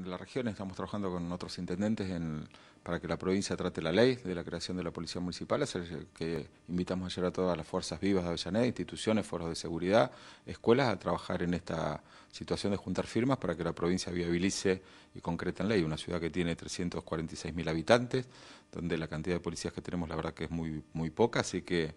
En la región estamos trabajando con otros intendentes en, para que la provincia trate la ley de la creación de la Policía Municipal, es que invitamos ayer a todas las fuerzas vivas de Avellaneda, instituciones, foros de seguridad, escuelas, a trabajar en esta situación de juntar firmas para que la provincia viabilice y concrete en ley. Una ciudad que tiene 346.000 habitantes, donde la cantidad de policías que tenemos la verdad que es muy, muy poca, así que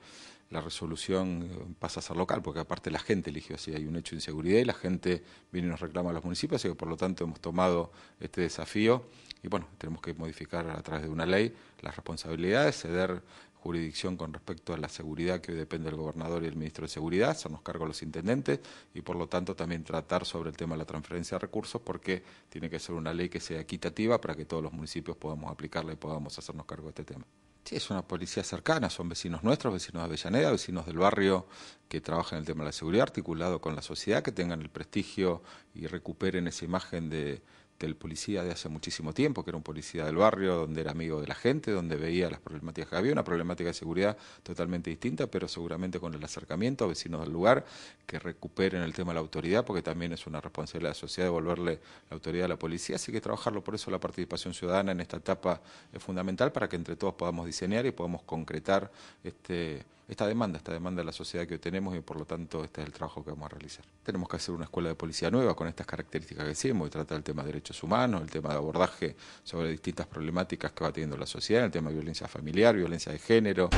la resolución eh, pasa a ser local, porque aparte la gente eligió así, hay un hecho de inseguridad y la gente viene y nos reclama a los municipios, y que por lo tanto hemos tomado este desafío y bueno, tenemos que modificar a través de una ley las responsabilidades, ceder jurisdicción con respecto a la seguridad que hoy depende del gobernador y el ministro de Seguridad, hacernos cargo a los intendentes y por lo tanto también tratar sobre el tema de la transferencia de recursos porque tiene que ser una ley que sea equitativa para que todos los municipios podamos aplicarla y podamos hacernos cargo de este tema. Sí, es una policía cercana, son vecinos nuestros, vecinos de Avellaneda, vecinos del barrio que trabajan en el tema de la seguridad, articulado con la sociedad, que tengan el prestigio y recuperen esa imagen de, del policía de hace muchísimo tiempo, que era un policía del barrio, donde era amigo de la gente, donde veía las problemáticas. que Había una problemática de seguridad totalmente distinta, pero seguramente con el acercamiento a vecinos del lugar, que recuperen el tema de la autoridad, porque también es una responsabilidad de la sociedad devolverle la autoridad a la policía. Así que trabajarlo, por eso la participación ciudadana en esta etapa es fundamental para que entre todos podamos diseñar y podamos concretar este esta demanda, esta demanda de la sociedad que tenemos y por lo tanto este es el trabajo que vamos a realizar. Tenemos que hacer una escuela de policía nueva con estas características que decimos y trata el tema de derechos humanos, el tema de abordaje sobre distintas problemáticas que va teniendo la sociedad, el tema de violencia familiar, violencia de género.